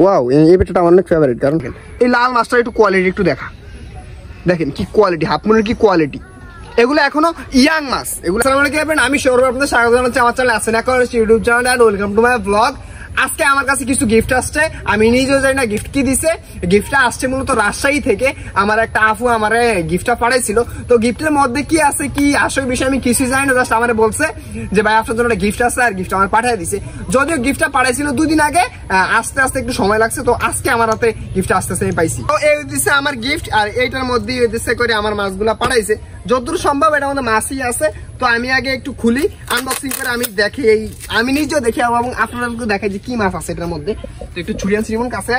wow এই বেটাটা আমার অনেক ফেভারিট কারণ এই লাল মাছটার একটু কোয়ালিটি একটু দেখা দেখেন কি কোয়ালিটি হাফমুনের কি কোয়ালিটি এগুলো এখনো ইয়াং মাছ এগুলো আমি সৌরভ আপনাদের স্বাগত জানাচ্ছি আমার চ্যানেল আসেন এখন YouTube channel and welcome to my blog আজকে আমার কাছে কিছু গিফট আসছে আমি নিজেও জানি না গিফট কি দিছে গিফটটা আসছে মূলত রাজশাহী থেকে আমার একটা আফু আমার গিফটটা পাঠাইছিল তো গিফটের মধ্যে কি আছে কি আসল বিষয়ে আমি কিছুই জানি না জাস্ট আমার বলছে যে ভাই আপনার জন্য একটা গিফট আসছে আর গিফট আমার পাঠিয়ে দিছে যদিও গিফটটা পাঠাইছিল দুদিন আগে আস্তে আস্তে একটু সময় লাগছে তো আজকে আমার হাতে গিফটটা আস্তে আস্তে আমি পাইছি তো এই দিছে আমার গিফট আর এইটার মধ্যে দিচ্ছে করে আমার মাছগুলা পাঠাইছে যতদূর সম্ভব এটা আমাদের মাসি আছে তো আমি আগে একটু খুলি আনবক্সিং করে আমি দেখি এই আমি নিজেও দেখি এবং আপনাদেরকে দেখাই যে কি মাছ আছে এটার মধ্যে তো একটু ছুরিয়ান শ্রীমন কাছে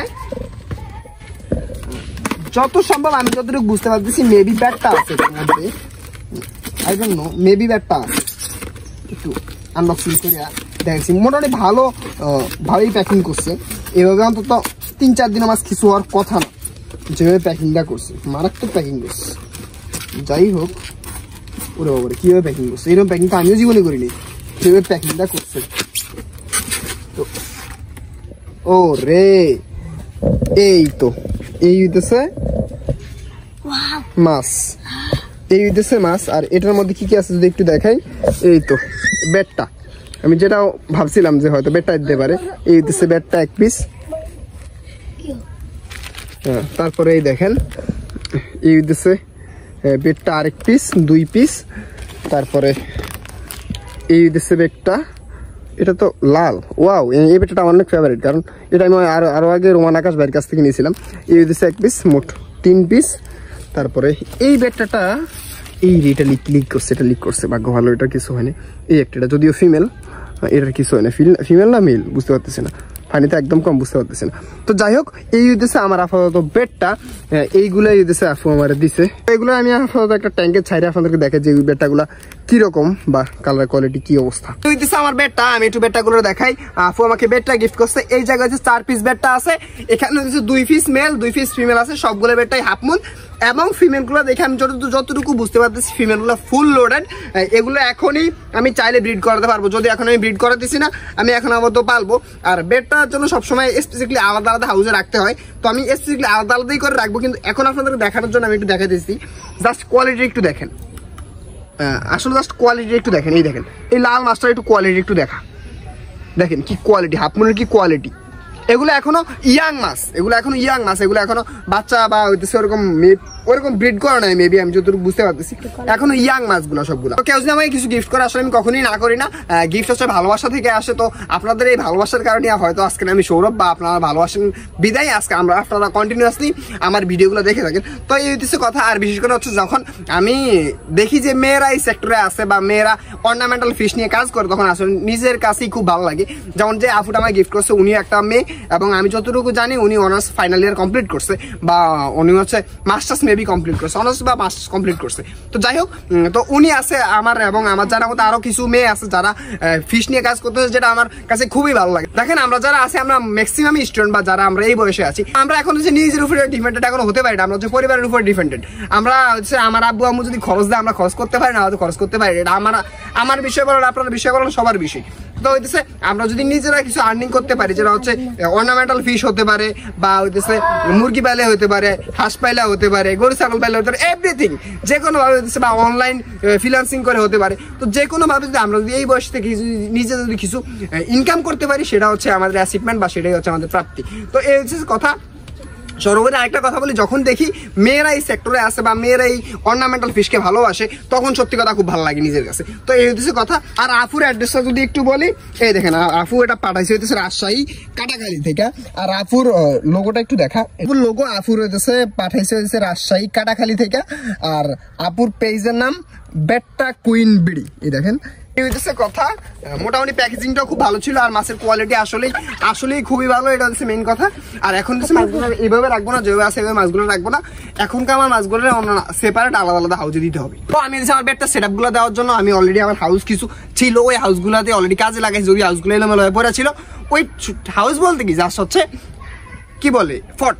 যত সম্ভব আমি যতটুকু বুঝতে পারতেছি মেবি ব্যাটটা আছে এটার মধ্যে আই ডোন্ট নো মেবি ব্যাটটা আছে একটু আনবক্সিং করে দেখছি মোটামুটি ভালো ভালোই প্যাকিং করছে এভাবে অন্তত তিন চার দিন আমার কিছু হওয়ার কথা না যেভাবে প্যাকিংটা করছে মারাত্মক প্যাকিং করছে যাই হোক ওরে বাবারে কিভাবে প্যাকিং করছে এরকম প্যাকিংটা আমিও জীবনে করিনি কীভাবে প্যাকিংটা করছে তো ও রে এই তো এই হইতেছে মাছ এই হইতেছে মাছ আর এটার মধ্যে কি কি আছে যদি একটু দেখাই এই তো ব্যাটটা আমি যেটা ভাবছিলাম যে হয়তো ব্যাটটা দিতে পারে এই হইতেছে ব্যাটটা এক পিস হ্যাঁ তারপরে এই দেখেন এই উদ্দেশ্যে বেডটা আরেক পিস দুই পিস তারপরে এই দেশে বেগটা এটা তো লাল ওয়াও এই বেডটা আমার অনেক ফেভারিট কারণ এটা আমি আরও আরও আগে রোমান আকাশ ভাইয়ের কাছ থেকে নিয়েছিলাম এই দেশে এক পিস মোট তিন পিস তারপরে এই বেডটাটা এই এটা লিক লিক করছে এটা লিক করছে ভাগ্য ভালো এটা কিছু হয়নি এই একটা যদিও ফিমেল এটার কিছু হয় না ফিমেল না মেল বুঝতে পারতেছি না পানিতে একদম কম বুঝতে পারতেছে না তো যাই হোক এই উদ্দেশ্যে আমার আপাতত বেডটা এইগুলো উদ্দেশ্যে আফু আমার দিছে এগুলো আমি আপাতত একটা ট্যাঙ্কের ছাইরে আপনাদেরকে দেখে যে বেডটাগুলো কিরকম বা কালার কোয়ালিটি কি অবস্থা হইতেছে আমার বেডটা আমি একটু গুলো দেখাই আপু আমাকে বেডটা গিফট করছে এই জায়গায় যে চার পিস বেডটা আছে এখানে হচ্ছে দুই পিস মেল দুই পিস ফিমেল আছে সবগুলো বেডটাই হাফ মুন এবং ফিমেলগুলো দেখে আমি যতটুকু যতটুকু বুঝতে পারতেছি ফিমেলগুলো ফুল লোডেড এগুলো এখনই আমি চাইলে ব্রিড করাতে পারবো যদি এখন আমি ব্রিড করাতেছি না আমি এখন আপাতত পালবো আর বেডটার জন্য সবসময় স্পেসিফিকলি আলাদা আলাদা হাউসে রাখতে হয় তো আমি স্পেসিফিকলি আলাদা আলাদাই করে রাখবো কিন্তু এখন আপনাদের দেখানোর জন্য আমি একটু দেখা জাস্ট কোয়ালিটি একটু দেখেন আসলে জাস্ট কোয়ালিটি একটু দেখেন এই দেখেন এই লাল মাছটার একটু কোয়ালিটি একটু দেখা দেখেন কি কোয়ালিটি হাফ মুনের কি কোয়ালিটি এগুলো এখনো ইয়াং মাছ এগুলো এখনো ইয়াং মাছ এগুলো এখনো বাচ্চা বা হইতেছে ওরকম ওরকম ব্রিড করা নাই মেবি আমি যতটুকু বুঝতে পারতেছি এখনো ইয়াং মাছগুলো সবগুলো কেউ যদি আমাকে কিছু গিফট করে আসলে আমি কখনোই না করি না গিফট হচ্ছে ভালোবাসা থেকে আসে তো আপনাদের এই ভালোবাসার কারণে হয়তো আজকে আমি সৌরভ বা আপনারা ভালোবাসেন বিদায় আজকে আমরা আপনারা কন্টিনিউয়াসলি আমার ভিডিওগুলো দেখে থাকেন তো এই হচ্ছে কথা আর বিশেষ করে হচ্ছে যখন আমি দেখি যে মেয়েরা এই সেক্টরে আছে বা মেয়েরা অর্নামেন্টাল ফিশ নিয়ে কাজ করে তখন আসলে নিজের কাছেই খুব ভালো লাগে যেমন যে আফুটা আমায় গিফট করছে উনি একটা মেয়ে এবং আমি যতটুকু জানি উনি অনার্স ফাইনাল ইয়ার কমপ্লিট করছে বা উনি হচ্ছে মাস্টার্স মেবি কমপ্লিট করছে অনার্স বা মাস্টার্স কমপ্লিট করছে তো যাই হোক তো উনি আছে আমার এবং আমার জানা মতো আরও কিছু মেয়ে আছে যারা ফিস নিয়ে কাজ করতেছে যেটা আমার কাছে খুবই ভালো লাগে দেখেন আমরা যারা আছে আমরা ম্যাক্সিমাম স্টুডেন্ট বা যারা আমরা এই বয়সে আছি আমরা এখন হচ্ছে নিজের উপরে ডিপেন্ডেন্ট এখন হতে পারি না আমরা হচ্ছে পরিবারের উপরে ডিপেন্ডেন্ট আমরা হচ্ছে আমার আব্বু আম্মু যদি খরচ দেয় আমরা খরচ করতে পারি না হয়তো খরচ করতে পারি এটা আমার আমার বিষয় বলেন আপনার বিষয় বলেন সবার বিষয় কথা হইতেছে আমরা যদি নিজেরা কিছু আর্নিং করতে পারি যেটা হচ্ছে অর্নামেন্টাল ফিশ হতে পারে বা হইতেছে মুরগি পাইলে হতে পারে হাঁস পাইলা হতে পারে গরু ছাগল পাইলে হতে পারে এভরিথিং যে কোনোভাবে হইতেছে বা অনলাইন ফ্রিলান্সিং করে হতে পারে তো যে কোনোভাবে যদি আমরা যদি এই বয়স থেকে নিজে যদি কিছু ইনকাম করতে পারি সেটা হচ্ছে আমাদের অ্যাচিভমেন্ট বা সেটাই হচ্ছে আমাদের প্রাপ্তি তো এই হচ্ছে কথা সৌরভের আরেকটা কথা বলি যখন দেখি মেয়েরা এই সেক্টরে আসে বা মেয়েরা এই অর্নামেন্টাল ফিশকে ভালোবাসে তখন সত্যি কথা খুব ভালো লাগে নিজের কাছে তো এই হচ্ছে কথা আর আফুর অ্যাড্রেসটা যদি একটু বলি এই দেখেন আফু এটা পাঠাইছে হইতেছে রাজশাহী কাটাখালি থেকে আর আফুর লোগোটা একটু দেখা আফুর লোগো আফুর হইতেছে পাঠাইছে হইতেছে রাজশাহী কাটাখালি থেকে আর আপুর পেজের নাম বেট্টা কুইন বিড়ি এই দেখেন কথা মোটামুটি প্যাকেজিংটাও খুব ভালো ছিল আর মাছের কোয়ালিটি আসলেই আসলেই খুবই ভালো এটা হচ্ছে কথা আর এখন মাছগুলো এইভাবে না যেভাবে মাছগুলো রাখবো না এখনকার আমার সেপারেট আলাদা আলাদা হাউজে দিতে হবে তো আমি আমার সেট আপগুলো দেওয়ার জন্য আমি অলরেডি আমার হাউস কিছু ছিল ওই হাউসগুলোতে অলরেডি কাজে লাগাইছি যদি হাউসগুলো গুলো পড়া ছিল ওই হাউস বলতে কি জাস্ট হচ্ছে কি বলে ফট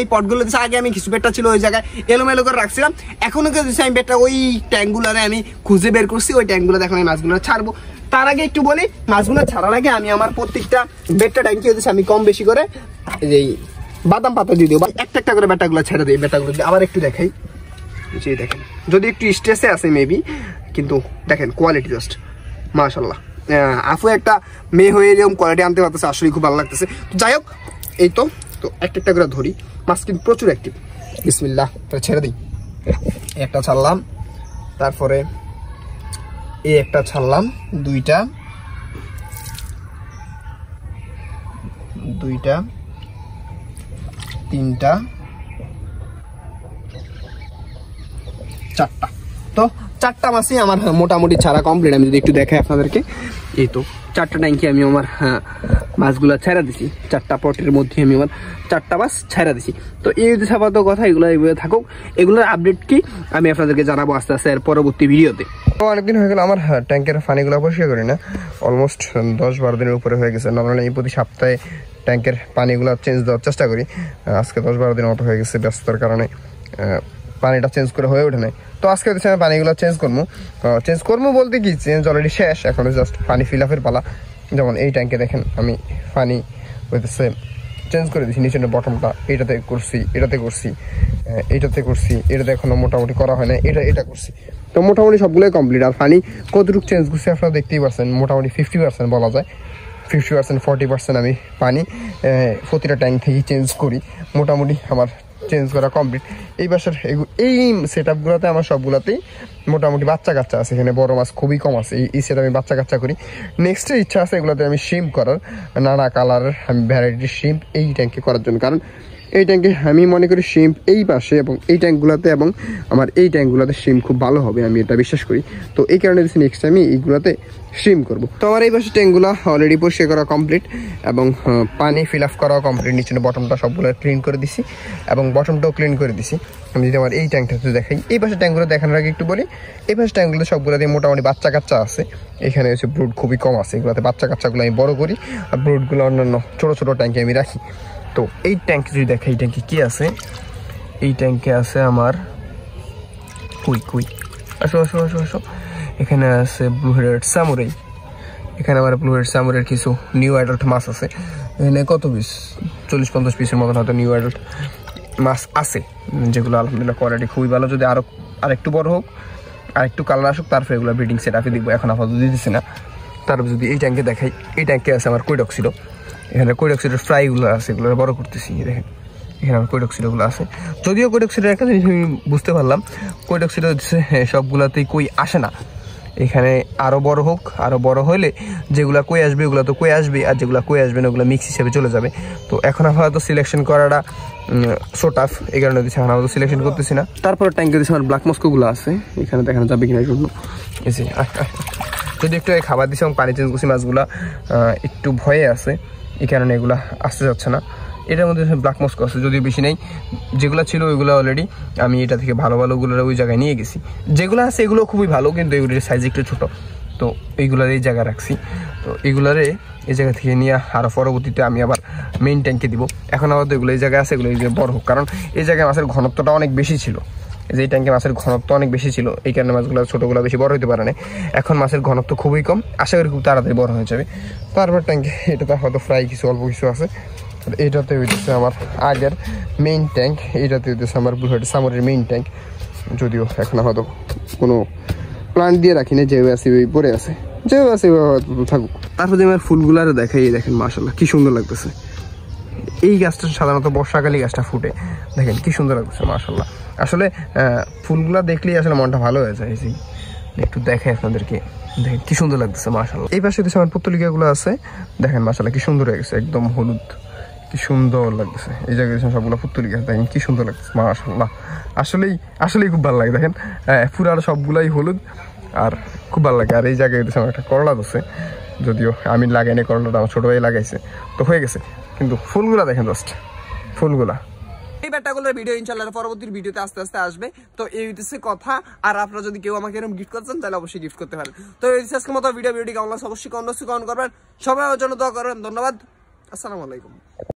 এই পটগুলো দিয়ে আগে আমি কিছু বেডটা ছিল ওই জায়গায় এলোমেলো করে রাখছিলাম এখনও কিন্তু দিচ্ছি আমি বেডটা ওই ট্যাঙ্কগুলোতে আমি খুঁজে বের করছি ওই ট্যাঙ্কগুলোতে এখন আমি মাছগুলো ছাড়বো তার আগে একটু বলি মাছগুলো ছাড়ার আগে আমি আমার প্রত্যেকটা বেডটা ট্যাঙ্কি হয়েছে আমি কম বেশি করে এই বাদাম পাতা দিয়ে দিও একটা একটা করে বেটাগুলো ছেড়ে দিই বেটাগুলো আবার একটু দেখাই যে দেখেন যদি একটু স্ট্রেসে আছে মেবি কিন্তু দেখেন কোয়ালিটি জাস্ট মাশাল্লাহ আফু একটা মেয়ে হয়ে এরকম কোয়ালিটি আনতে পারতেছে আসলেই খুব ভালো লাগতেছে তো যাই হোক এই তো তো একটা একটা করে ধরি মাছ কিন্তু প্রচুর অ্যাক্টিভ বিসমিল্লা এটা ছেড়ে দিই একটা ছাড়লাম তারপরে এই একটা ছাড়লাম দুইটা দুইটা তিনটা চারটা তো চারটা মাসই আমার মোটামুটি ছাড়া কমপ্লিট আমি যদি একটু দেখাই আপনাদেরকে এই তো চারটা ট্যাঙ্কি আমি আমার মাছগুলো হ্যাঁ, ছাড়া দিছি চারটা পটের মধ্যে আমি আমার চারটা মাছ ছাড়া দিছি তো এই যদি সাপাত কথা এগুলো এগুলো থাকুক এগুলোর আপডেট কি আমি আপনাদেরকে জানাবো আস্তে আস্তে এর পরবর্তী ভিডিওতে তো অনেকদিন হয়ে গেল আমার হ্যাঁ, ট্যাঙ্কের ফানিগুলো অবশ্যই করি না অলমোস্ট হ্যাঁ, দশ বারো দিনের উপরে হয়ে গেছে নর্মালি এই প্রতি সপ্তাহে ট্যাঙ্কের পানিগুলো চেঞ্জ দেওয়ার চেষ্টা করি আজকে দশ বারো দিন অটো হয়ে গেছে ব্যস্ততার কারণে পানিটা চেঞ্জ করে হয়ে ওঠে নাই তো আজকে হচ্ছে আমি পানিগুলো চেঞ্জ করবো চেঞ্জ করবো বলতে কি চেঞ্জ অলরেডি শেষ এখন জাস্ট পানি ফিল আপের পালা যেমন এই ট্যাঙ্কে দেখেন আমি পানি হইতেছে চেঞ্জ করে দিচ্ছি নিচের বটমটা এটাতে করছি এটাতে করছি এটাতে করছি এটাতে এখনও মোটামুটি করা হয় না এটা এটা করছি তো মোটামুটি সবগুলোই কমপ্লিট আর পানি কতটুকু চেঞ্জ করছি আপনারা দেখতেই পারছেন মোটামুটি ফিফটি পার্সেন্ট বলা যায় ফিফটি পার্সেন্ট ফর্টি পার্সেন্ট আমি পানি প্রতিটা ট্যাঙ্ক থেকেই চেঞ্জ করি মোটামুটি আমার চেঞ্জ করা কমপ্লিট এই বাসার এই সেট আপগুলোতে আমার সবগুলোতেই মোটামুটি বাচ্চা কাচ্চা আছে এখানে বড় মাছ খুবই কম আছে এই সেট আমি বাচ্চা কাচ্চা করি নেক্সটে ইচ্ছা আছে এগুলোতে আমি শিম করার নানা কালার আমি ভ্যারাইটির শিম্প এই ট্যাঙ্কে করার জন্য কারণ এই ট্যাঙ্কে আমি মনে করি শিম এই পাশে এবং এই ট্যাঙ্কগুলোতে এবং আমার এই ট্যাঙ্কগুলোতে শিম খুব ভালো হবে আমি এটা বিশ্বাস করি তো এই কারণে নেক্সট আমি এইগুলোতে স্ট্রিম করব তো আমার এই পাশে ট্যাঙ্কগুলো অলরেডি পরিষ্কার করা কমপ্লিট এবং পানি ফিল আপ করাও কমপ্লিট নিচে বটমটা সবগুলো ক্লিন করে দিছি এবং বটমটাও ক্লিন করে দিছি আমি যদি আমার এই ট্যাঙ্কটাতে দেখাই এই পাশে ট্যাঙ্কগুলো দেখানোর আগে একটু বলি এই পাশে ট্যাঙ্কগুলো সবগুলো দিয়ে মোটামুটি বাচ্চা কাচ্চা আছে এখানে হচ্ছে ব্রুড খুবই কম আছে এগুলোতে বাচ্চা কাচ্চাগুলো আমি বড় করি আর ব্রুডগুলো অন্যান্য ছোটো ছোটো ট্যাঙ্কে আমি রাখি তো এই ট্যাঙ্ক যদি দেখাই এই ট্যাঙ্কে কী আছে এই ট্যাঙ্কে আছে আমার কুই কুই আসো আসো আসো আসো এখানে আছে ব্লু হেড সামুরাই এখানে আবার ব্লু হেড সামুরের কিছু নিউ অ্যাডাল্ট মাছ আছে এখানে কত পিস চল্লিশ পঞ্চাশ পিসের মতন হয়তো নিউ অ্যাডাল্ট মাছ আছে যেগুলো আলহামদুলিল্লাহ কোয়ালিটি খুবই ভালো যদি আরও আরেকটু বড় হোক আরেকটু কালার আসুক তারপরে এগুলো ব্রিডিং সেট আপে দেখবো এখন আপাতত দিতেছি না তারপর যদি এই ট্যাঙ্কে দেখাই এই ট্যাঙ্কে আছে আমার কৈডক্সিড এখানে কৈডক্সিডের ফ্রাইগুলো আছে এগুলো বড় করতেছি দেখেন এখানে আমার কৈডক্সিডোগুলো আছে যদিও কৈডক্সিডের একটা জিনিস আমি বুঝতে পারলাম কৈডক্সিডো হচ্ছে হ্যাঁ, সবগুলোতেই কই আসে না এখানে আরও বড় হোক আরও বড় হলে যেগুলো কই আসবে ওগুলো তো কই আসবে আর যেগুলো কই আসবে না ওগুলো মিক্স হিসেবে চলে যাবে তো এখন তো সিলেকশন করাটা সো এই কারণে দিছে এখন আমরা সিলেকশন করতেছি না তারপরে ট্যাঙ্কে দিচ্ছে আমার ব্ল্যাক মস্কোগুলো আছে এখানে দেখানো যাবে কিনা জন্য যদি একটু খাবার দিছে এবং পানি চেঞ্জ করছি মাছগুলা একটু ভয়ে আছে এই কারণে এগুলা আসতে যাচ্ছে না এটার মধ্যে ব্ল্যাক মস্কো আছে যদিও বেশি নেই যেগুলো ছিল ওইগুলো অলরেডি আমি এটা থেকে ভালো ভালোগুলো ওই জায়গায় নিয়ে গেছি যেগুলো আছে এগুলো খুবই ভালো কিন্তু এগুলোর সাইজ একটু ছোটো তো এইগুলার এই জায়গা রাখছি তো এগুলারে এই জায়গা থেকে নিয়ে আরও পরবর্তীতে আমি আবার মেইন ট্যাঙ্কে দিব এখন আবার তো এগুলো এই জায়গায় আছে এগুলো এই যে বড় হোক কারণ এই জায়গায় মাছের ঘনত্বটা অনেক বেশি ছিল যে এই ট্যাঙ্কে মাছের ঘনত্ব অনেক বেশি ছিল এই কারণে মাছগুলো ছোটোগুলো বেশি বড় হতে পারে না এখন মাছের ঘনত্ব খুবই কম আশা করি খুব তাড়াতাড়ি বড় হয়ে যাবে তারপর ট্যাঙ্কে এটা তো হয়তো ফ্রাই কিছু অল্প কিছু আছে এটাতে হইতেছে আমার আগের মেইন ট্যাঙ্ক এটাতে হইতেছে আমার বুলেট সামরের মেইন ট্যাঙ্ক যদিও এখন হয়তো কোনো প্লান্ট দিয়ে রাখি না যেভাবে আছে ওই পরে আছে যে আছে থাকুক তারপরে আমার ফুলগুলারে দেখাই দেখেন মাসাল্লাহ কি সুন্দর লাগতেছে এই গাছটা সাধারণত বর্ষাকালী গাছটা ফুটে দেখেন কি সুন্দর লাগতেছে মাসাল্লাহ আসলে ফুলগুলা দেখলেই আসলে মনটা ভালো হয়ে যায় এই একটু দেখে আপনাদেরকে দেখেন কি সুন্দর লাগতেছে মাসাল্লাহ এই পাশে আমার পুতলিকাগুলো আছে দেখেন মাসাল্লাহ কি সুন্দর হয়ে গেছে একদম হলুদ কি সুন্দর লাগতেছে এই জায়গায় সবগুলো পুতুলি গাছ দেখেন কি সুন্দর লাগতেছে মাশাল্লাহ আসলেই আসলেই খুব ভালো লাগে দেখেন পুরার সবগুলাই হলুদ আর খুব ভালো লাগে আর এই জায়গায় একটা করলা দোষে যদিও আমি লাগাইনি করলাটা আমার ছোটো ভাই লাগাইছে তো হয়ে গেছে কিন্তু ফুলগুলা দেখেন জাস্ট ফুলগুলা এই ব্যাটাগুলোর ভিডিও ইনশাল্লাহ পরবর্তী ভিডিওতে আস্তে আস্তে আসবে তো এই হচ্ছে কথা আর আপনারা যদি কেউ আমাকে এরকম গিফট করছেন তাহলে অবশ্যই গিফট করতে পারেন তো এই আজকের মতো ভিডিও ভিডিও কেমন লাগছে অবশ্যই কমন করবেন সবাই জন্য দোয়া করবেন ধন্যবাদ আসসালামু আলাইকুম